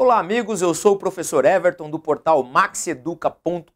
Olá, amigos. Eu sou o professor Everton do portal maxeduca.com.br.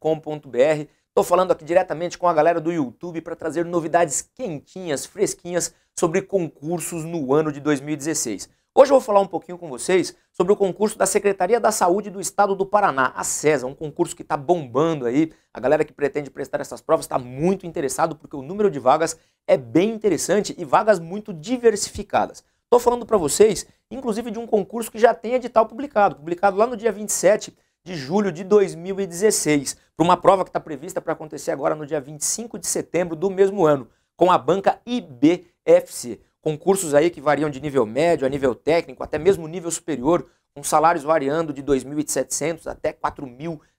Estou falando aqui diretamente com a galera do YouTube para trazer novidades quentinhas, fresquinhas sobre concursos no ano de 2016. Hoje eu vou falar um pouquinho com vocês sobre o concurso da Secretaria da Saúde do Estado do Paraná, a CESA, um concurso que está bombando aí. A galera que pretende prestar essas provas está muito interessado porque o número de vagas é bem interessante e vagas muito diversificadas. Estou falando para vocês inclusive de um concurso que já tem edital publicado, publicado lá no dia 27 de julho de 2016, para uma prova que está prevista para acontecer agora no dia 25 de setembro do mesmo ano, com a banca IBFC. Concursos aí que variam de nível médio a nível técnico, até mesmo nível superior, com salários variando de 2.700 até R$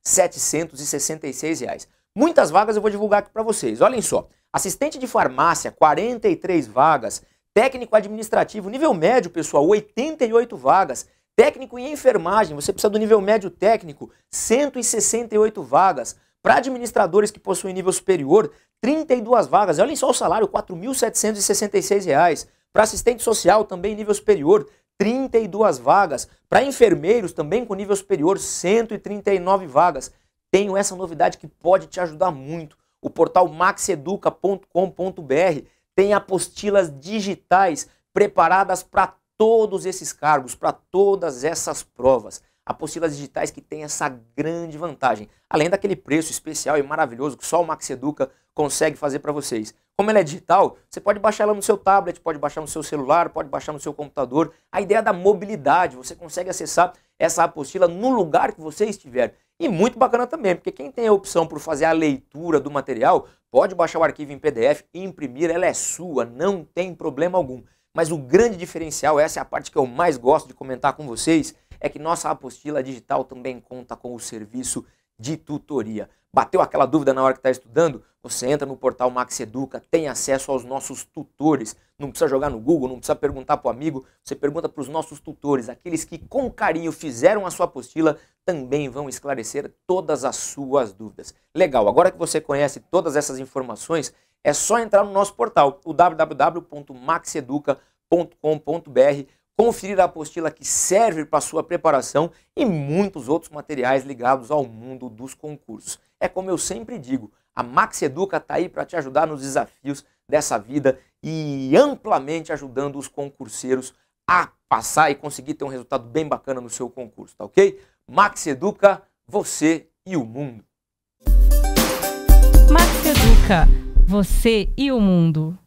4.766. Muitas vagas eu vou divulgar aqui para vocês. Olhem só. Assistente de farmácia, 43 vagas. Técnico administrativo, nível médio, pessoal, 88 vagas. Técnico em enfermagem, você precisa do nível médio técnico, 168 vagas. Para administradores que possuem nível superior, 32 vagas. Olhem só o salário, R$ 4.766. Para assistente social, também nível superior, 32 vagas. Para enfermeiros, também com nível superior, 139 vagas. Tenho essa novidade que pode te ajudar muito. O portal maxeduca.com.br tem apostilas digitais preparadas para todos esses cargos, para todas essas provas. Apostilas digitais que têm essa grande vantagem, além daquele preço especial e maravilhoso que só o Max Educa consegue fazer para vocês. Como ela é digital, você pode baixar ela no seu tablet, pode baixar no seu celular, pode baixar no seu computador. A ideia da mobilidade, você consegue acessar essa apostila no lugar que você estiver. E muito bacana também, porque quem tem a opção por fazer a leitura do material, pode baixar o arquivo em PDF e imprimir, ela é sua, não tem problema algum. Mas o grande diferencial, essa é a parte que eu mais gosto de comentar com vocês, é que nossa apostila digital também conta com o serviço de tutoria. Bateu aquela dúvida na hora que está estudando? Você entra no portal Max Educa, tem acesso aos nossos tutores. Não precisa jogar no Google, não precisa perguntar para o amigo, você pergunta para os nossos tutores, aqueles que com carinho fizeram a sua apostila, também vão esclarecer todas as suas dúvidas. Legal, agora que você conhece todas essas informações, é só entrar no nosso portal, o www.maxeduca.com.br conferir a apostila que serve para sua preparação e muitos outros materiais ligados ao mundo dos concursos. É como eu sempre digo, a Max Educa está aí para te ajudar nos desafios dessa vida e amplamente ajudando os concurseiros a passar e conseguir ter um resultado bem bacana no seu concurso, tá ok? Max Educa, você e o mundo. Max Educa, você e o mundo.